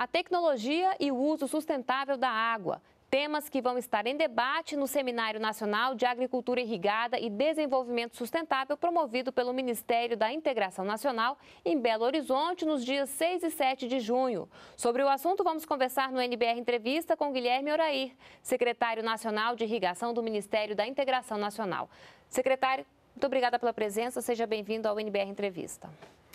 a tecnologia e o uso sustentável da água. Temas que vão estar em debate no Seminário Nacional de Agricultura Irrigada e Desenvolvimento Sustentável, promovido pelo Ministério da Integração Nacional em Belo Horizonte, nos dias 6 e 7 de junho. Sobre o assunto, vamos conversar no NBR Entrevista com Guilherme Orair, secretário nacional de Irrigação do Ministério da Integração Nacional. Secretário, muito obrigada pela presença, seja bem-vindo ao NBR Entrevista.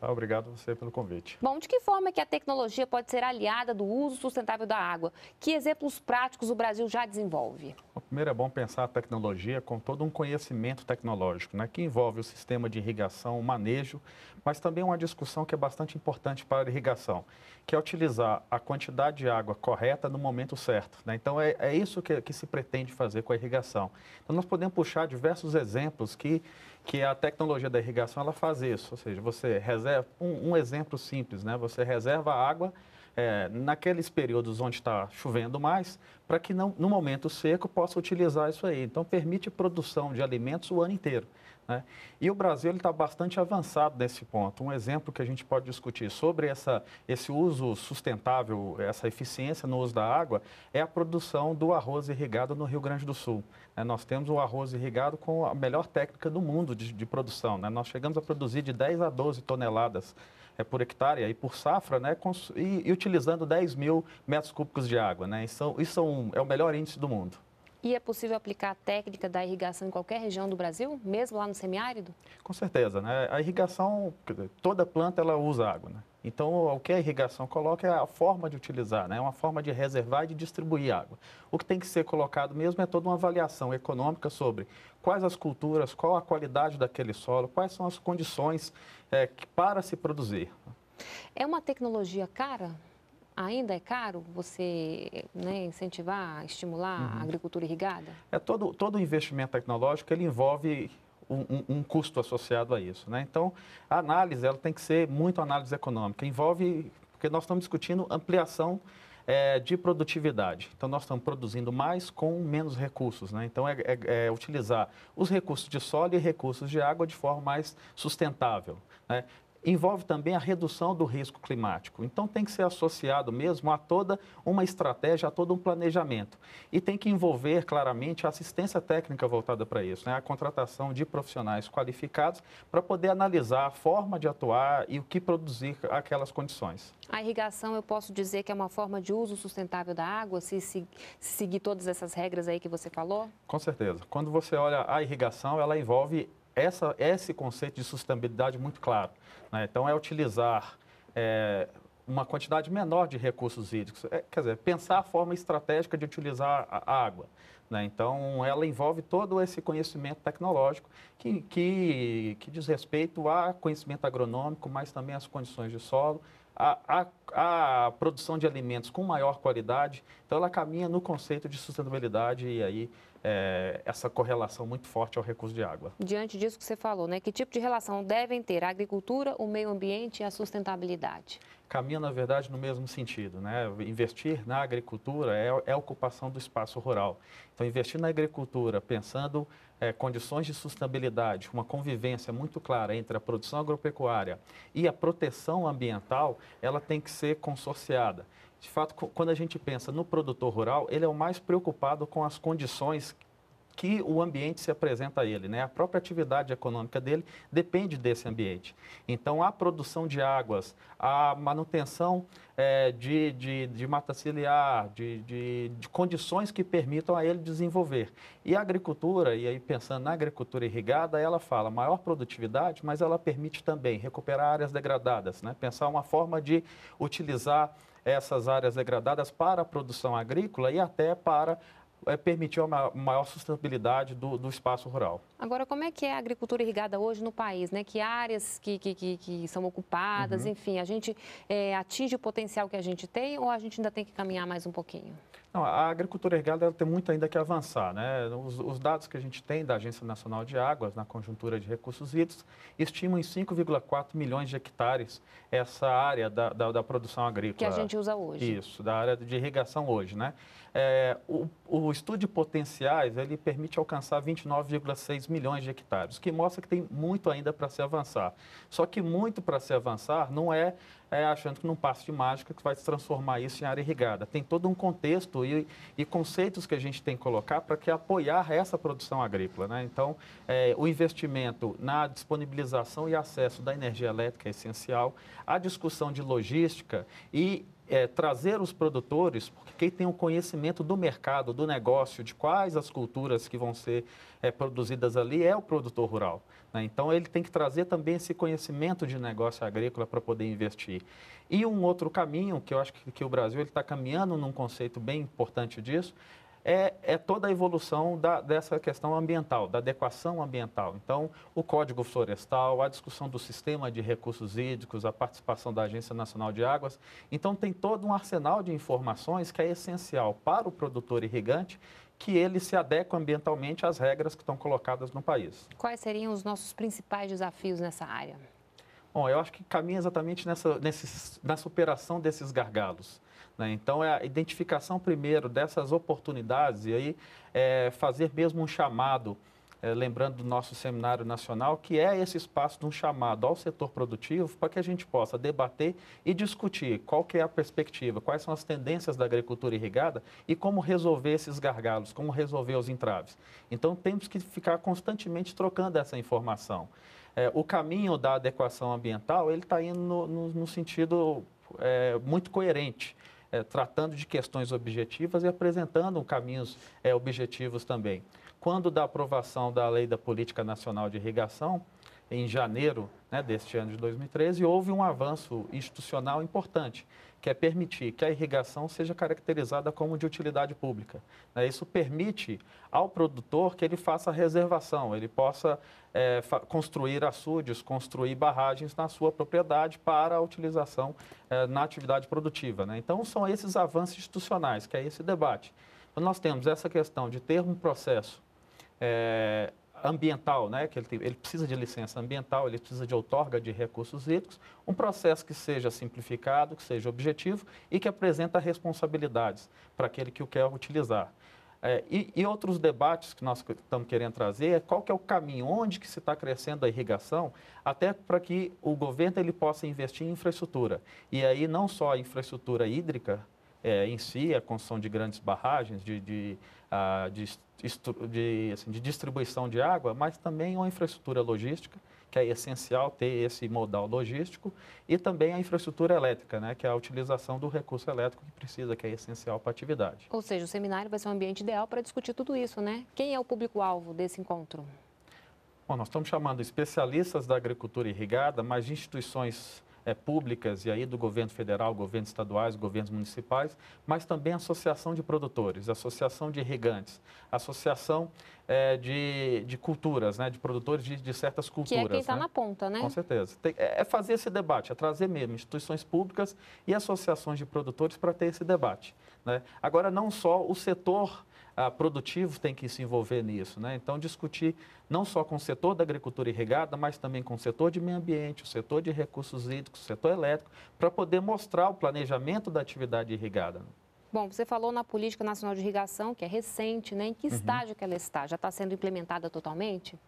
Ah, obrigado você pelo convite. Bom, de que forma é que a tecnologia pode ser aliada do uso sustentável da água? Que exemplos práticos o Brasil já desenvolve? Bom, primeiro é bom pensar a tecnologia com todo um conhecimento tecnológico, né, que envolve o sistema de irrigação, o manejo, mas também uma discussão que é bastante importante para a irrigação, que é utilizar a quantidade de água correta no momento certo. Né? Então, é, é isso que, que se pretende fazer com a irrigação. Então, nós podemos puxar diversos exemplos que que a tecnologia da irrigação ela faz isso, ou seja, você reserva, um, um exemplo simples, né? Você reserva água é, naqueles períodos onde está chovendo mais, para que não, no momento seco possa utilizar isso aí. Então, permite produção de alimentos o ano inteiro. Né? E o Brasil está bastante avançado nesse ponto. Um exemplo que a gente pode discutir sobre essa, esse uso sustentável, essa eficiência no uso da água, é a produção do arroz irrigado no Rio Grande do Sul. É, nós temos o arroz irrigado com a melhor técnica do mundo de, de produção. Né? Nós chegamos a produzir de 10 a 12 toneladas é, por hectare e por safra, né, e, e, utilizando 10 mil metros cúbicos de água. Né, isso, isso é, um, é o melhor índice do mundo. E é possível aplicar a técnica da irrigação em qualquer região do Brasil, mesmo lá no semiárido? Com certeza, né? A irrigação, toda planta ela usa água, né? Então, o que a irrigação coloca é a forma de utilizar, né? É uma forma de reservar e de distribuir água. O que tem que ser colocado mesmo é toda uma avaliação econômica sobre quais as culturas, qual a qualidade daquele solo, quais são as condições é, para se produzir. É uma tecnologia cara? Ainda é caro você né, incentivar, estimular uhum. a agricultura irrigada? É todo, todo investimento tecnológico, ele envolve um, um, custo associado a isso. Né? Então, a análise ela tem que ser muito análise econômica. Envolve, porque nós estamos discutindo ampliação é, de produtividade. Então, nós estamos produzindo mais com menos recursos. Né? Então, é, é, é, utilizar os recursos de solo e recursos de água de forma mais sustentável. Né? envolve também a redução do risco climático. Então, tem que ser associado mesmo a toda uma estratégia, a todo um planejamento. E tem que envolver claramente a assistência técnica voltada para isso, né? a contratação de profissionais qualificados para poder analisar a forma de atuar e o que produzir aquelas condições. A irrigação, eu posso dizer que é uma forma de uso sustentável da água, se, se, se seguir todas essas regras aí que você falou? Com certeza. Quando você olha a irrigação, ela envolve essa, esse conceito de sustentabilidade muito claro. Né? Então, é utilizar é, uma quantidade menor de recursos hídricos. É, quer dizer, pensar a forma estratégica de utilizar a água. Né? Então, ela envolve todo esse conhecimento tecnológico que, que, que diz respeito a conhecimento agronômico, mas também às condições de solo, a, a, a, produção de alimentos com maior qualidade. Então, ela caminha no conceito de sustentabilidade e aí é, essa correlação muito forte ao recurso de água. Diante disso que você falou, né, que tipo de relação devem ter a agricultura, o meio ambiente e a sustentabilidade? Caminha, na verdade, no mesmo sentido. Né? Investir na agricultura é, é ocupação do espaço rural. Então, investir na agricultura pensando é, condições de sustentabilidade, uma convivência muito clara entre a produção agropecuária e a proteção ambiental, ela tem que ser consorciada de fato, quando a gente pensa no produtor rural, ele é o mais preocupado com as condições que o ambiente se apresenta a ele, né? A própria atividade econômica dele depende desse ambiente. Então, a produção de águas, a manutenção é, de, de, de, mata ciliar, de, de, de, condições que permitam a ele desenvolver. E a agricultura, e aí pensando na agricultura irrigada, ela fala maior produtividade, mas ela permite também recuperar áreas degradadas, né? Pensar uma forma de utilizar essas áreas degradadas para a produção agrícola e até para é, permitir uma maior sustentabilidade do, do, espaço rural. Agora, como é que é a agricultura irrigada hoje no país? Né? Que áreas que, que, que, que são ocupadas, uhum. enfim, a gente é, atinge o potencial que a gente tem ou a gente ainda tem que caminhar mais um pouquinho? Não, a agricultura irrigada tem muito ainda que avançar. Né? Os, os, dados que a gente tem da Agência Nacional de Águas, na conjuntura de recursos hídricos, estimam em 5,4 milhões de hectares essa área da, da, da, produção agrícola. Que a gente usa hoje. Isso, da área de irrigação hoje. Né? É, o, o estudo de potenciais ele permite alcançar 29,6 milhões de hectares, que mostra que tem muito ainda para se avançar. Só que muito para se avançar não é é, achando que num passe de mágica que vai se transformar isso em área irrigada. Tem todo um contexto e, e conceitos que a gente tem que colocar para que apoiar essa produção agrícola. Né? Então, é, o investimento na disponibilização e acesso da energia elétrica é essencial, a discussão de logística e é, trazer os produtores, porque quem tem o conhecimento do mercado, do negócio, de quais as culturas que vão ser é, produzidas ali é o produtor rural. Né? Então, ele tem que trazer também esse conhecimento de negócio agrícola para poder investir. E um outro caminho, que eu acho que, que o Brasil está caminhando num conceito bem importante disso, é, é toda a evolução da, dessa questão ambiental, da adequação ambiental. Então, o Código Florestal, a discussão do sistema de recursos hídricos, a participação da Agência Nacional de Águas. Então, tem todo um arsenal de informações que é essencial para o produtor irrigante que ele se adeque ambientalmente às regras que estão colocadas no país. Quais seriam os nossos principais desafios nessa área? Bom, eu acho que caminha exatamente nessa, nesse, na superação desses gargalos. Né? Então, é a identificação primeiro dessas oportunidades e aí é, fazer mesmo um chamado, é, lembrando do nosso seminário nacional, que é esse espaço de um chamado ao setor produtivo para que a gente possa debater e discutir qual que é a perspectiva, quais são as tendências da agricultura irrigada e como resolver esses gargalos, como resolver os entraves. Então, temos que ficar constantemente trocando essa informação. É, o caminho da adequação ambiental ele está indo no, no, no sentido é, muito coerente é, tratando de questões objetivas e apresentando caminhos é, objetivos também. Quando da aprovação da Lei da Política Nacional de Irrigação, em janeiro né, deste ano de 2013, houve um avanço institucional importante, que é permitir que a irrigação seja caracterizada como de utilidade pública. Né. Isso permite ao produtor que ele faça reservação, ele possa é, construir açudes, construir barragens na sua propriedade para a utilização é, na atividade produtiva. Né? Então, são esses avanços institucionais, que é esse debate. Então, nós temos essa questão de ter um processo é, ambiental, né, que ele, tem, ele precisa de licença ambiental, ele precisa de outorga de recursos hídricos, um processo que seja simplificado, que seja objetivo e que apresenta responsabilidades para aquele que o quer utilizar. É, e, e, outros debates que nós estamos querendo trazer é qual que é o caminho, onde que se está crescendo a irrigação, até para que o governo ele possa investir em infraestrutura. E aí não só a infraestrutura hídrica, é, em si, a construção de grandes barragens, de, de, ah, de, de, assim, de, distribuição de água, mas também uma infraestrutura logística, que é essencial ter esse modal logístico, e também a infraestrutura elétrica, né, que é a utilização do recurso elétrico que precisa, que é essencial para a atividade. Ou seja, o seminário vai ser um ambiente ideal para discutir tudo isso, né? Quem é o público-alvo desse encontro? Bom, nós estamos chamando especialistas da agricultura irrigada, mas instituições é, públicas, e aí do governo federal, governos estaduais, governos municipais, mas também associação de produtores, associação de irrigantes, associação é, de, de culturas, né, de produtores de, de certas culturas. Que é quem está né? na ponta, né? Com certeza. Tem, é, é fazer esse debate, é trazer mesmo instituições públicas e associações de produtores para ter esse debate. Né? Agora, não só o setor ah, produtivo tem que se envolver nisso. Né? Então, discutir não só com o setor da agricultura irrigada, mas também com o setor de meio ambiente, o setor de recursos hídricos, o setor elétrico, para poder mostrar o planejamento da atividade irrigada. Bom, você falou na Política Nacional de Irrigação, que é recente, né? Em que uhum. estágio que ela está? Já está sendo implementada totalmente?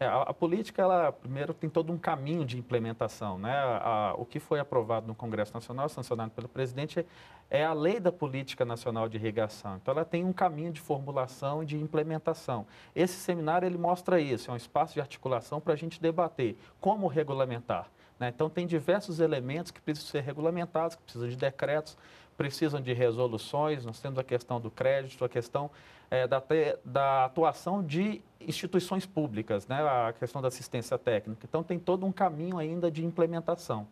É, a, a, política, ela primeiro tem todo um caminho de implementação, né? A, a, o que foi aprovado no Congresso Nacional, sancionado pelo presidente, é a lei da política nacional de irrigação. Então, ela tem um caminho de formulação e de implementação. Esse seminário ele mostra isso, é um espaço de articulação para a gente debater como regulamentar. Né? Então, tem diversos elementos que precisam ser regulamentados, que precisam de decretos, precisam de resoluções, nós temos a questão do crédito, a questão é, da, da atuação de instituições públicas, né? a questão da assistência técnica. Então, tem todo um caminho ainda de implementação.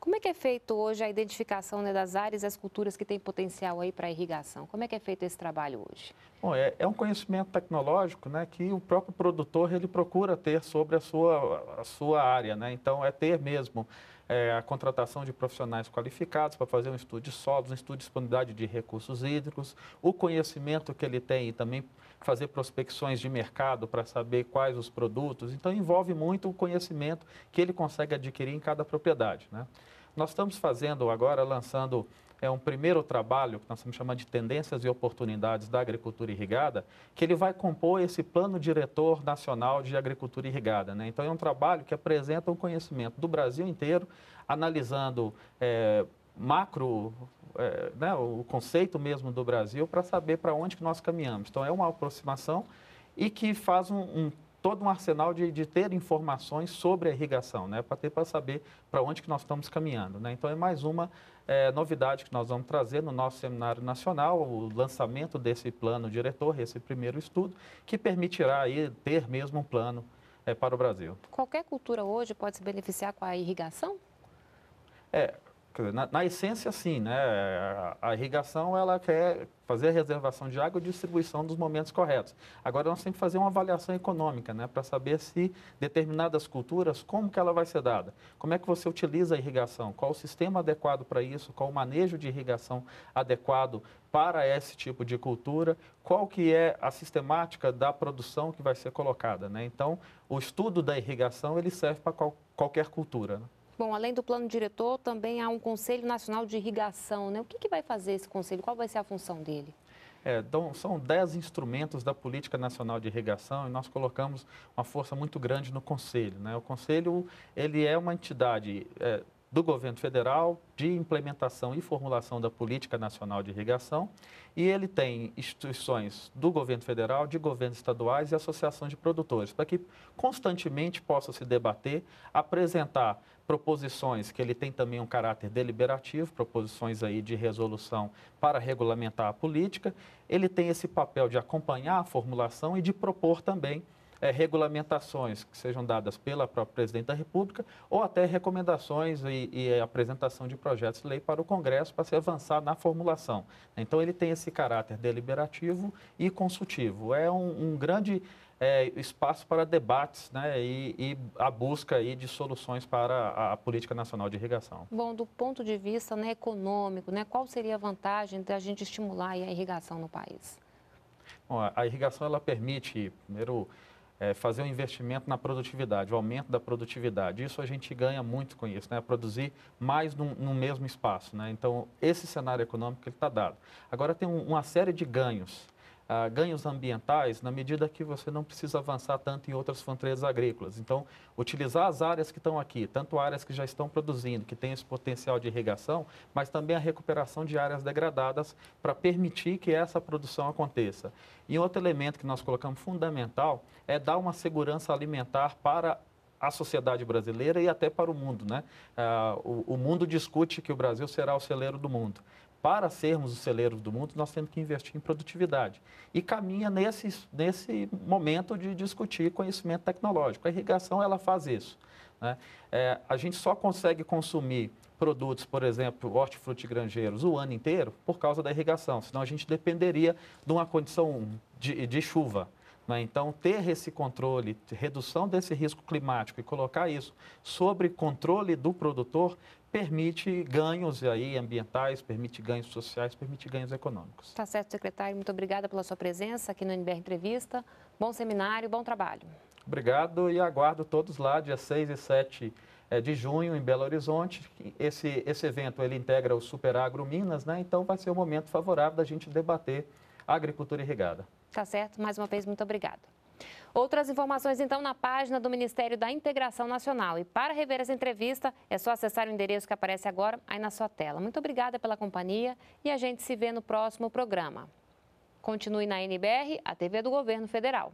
Como é que é feito hoje a identificação né, das áreas e as culturas que têm potencial aí para irrigação? Como é que é feito esse trabalho hoje? Bom, é, é, um conhecimento tecnológico né, que o próprio produtor ele procura ter sobre a sua, a sua área. Né? Então, é ter mesmo é, a contratação de profissionais qualificados para fazer um estudo de solos, um estudo de disponibilidade de recursos hídricos, o conhecimento que ele tem e também fazer prospecções de mercado para saber quais os produtos. Então, envolve muito o conhecimento que ele consegue adquirir em cada propriedade. Né? Nós estamos fazendo agora, lançando é um primeiro trabalho, que nós estamos chamando de Tendências e Oportunidades da Agricultura Irrigada, que ele vai compor esse Plano Diretor Nacional de Agricultura Irrigada. Né? Então, é um trabalho que apresenta um conhecimento do Brasil inteiro, analisando é, macro, é, né, o conceito mesmo do Brasil, para saber para onde que nós caminhamos. Então, é uma aproximação e que faz um, um todo um arsenal de, de ter informações sobre a irrigação, né, para ter para saber para onde que nós estamos caminhando. Né? Então é mais uma é, novidade que nós vamos trazer no nosso seminário nacional, o lançamento desse plano diretor, esse primeiro estudo, que permitirá aí ter mesmo um plano é, para o Brasil. Qualquer cultura hoje pode se beneficiar com a irrigação? É, na, na, essência, sim, né? A, a, irrigação ela quer fazer a reservação de água e distribuição nos momentos corretos. Agora nós temos que fazer uma avaliação econômica, né? Para saber se determinadas culturas, como que ela vai ser dada? Como é que você utiliza a irrigação? Qual o sistema adequado para isso? Qual o manejo de irrigação adequado para esse tipo de cultura? Qual que é a sistemática da produção que vai ser colocada, né? Então, o estudo da irrigação ele serve para qual, qualquer cultura. Né? Bom, além do plano diretor, também há um Conselho Nacional de Irrigação, né? O que, que vai fazer esse conselho? Qual vai ser a função dele? É, então, são 10 instrumentos da Política Nacional de Irrigação e nós colocamos uma força muito grande no Conselho. Né? O Conselho ele é uma entidade é, do governo federal de implementação e formulação da política nacional de irrigação e ele tem instituições do governo federal, de governos estaduais e associações de produtores, para que constantemente possa se debater, apresentar proposições que ele tem também um caráter deliberativo, proposições aí de resolução para regulamentar a política. Ele tem esse papel de acompanhar a formulação e de propor também é, regulamentações que sejam dadas pela própria Presidente da República ou até recomendações e, e apresentação de projetos de lei para o Congresso para se avançar na formulação. Então, ele tem esse caráter deliberativo e consultivo. É um, um grande é, espaço para debates né, e, e, a busca aí de soluções para a, a, política nacional de irrigação. Bom, do ponto de vista né, econômico, né, qual seria a vantagem de a gente estimular a irrigação no país? Bom, a irrigação ela permite, primeiro, é, fazer um investimento na produtividade, o aumento da produtividade. Isso a gente ganha muito com isso, né? produzir mais no, mesmo espaço. Né? Então, esse cenário econômico está dado. Agora, tem um, uma série de ganhos ah, ganhos ambientais na medida que você não precisa avançar tanto em outras fronteiras agrícolas. Então, utilizar as áreas que estão aqui, tanto áreas que já estão produzindo, que têm esse potencial de irrigação, mas também a recuperação de áreas degradadas para permitir que essa produção aconteça. E outro elemento que nós colocamos fundamental é dar uma segurança alimentar para a sociedade brasileira e até para o mundo. Né? Ah, o, o mundo discute que o Brasil será o celeiro do mundo para sermos o celeiro do mundo, nós temos que investir em produtividade. E caminha nesse, nesse momento de discutir conhecimento tecnológico. A irrigação, ela faz isso. Né? É, a gente só consegue consumir produtos, por exemplo, hortifrutigranjeiros, o ano inteiro por causa da irrigação, senão a gente dependeria de uma condição de, de chuva. Né? Então, ter esse controle, redução desse risco climático e colocar isso sobre controle do produtor permite ganhos aí ambientais, permite ganhos sociais, permite ganhos econômicos. Tá certo, secretário. Muito obrigada pela sua presença aqui no NBR Entrevista. Bom seminário, bom trabalho. Obrigado e aguardo todos lá dia 6 e 7 eh, de junho em Belo Horizonte. Esse, esse evento ele integra o Superagro Minas, né? então vai ser um momento favorável da gente debater a agricultura irrigada. Tá certo? Mais uma vez, muito obrigada. Outras informações, então, na página do Ministério da Integração Nacional. E para rever essa entrevista, é só acessar o endereço que aparece agora aí na sua tela. Muito obrigada pela companhia e a gente se vê no próximo programa. Continue na NBR, a TV do Governo Federal.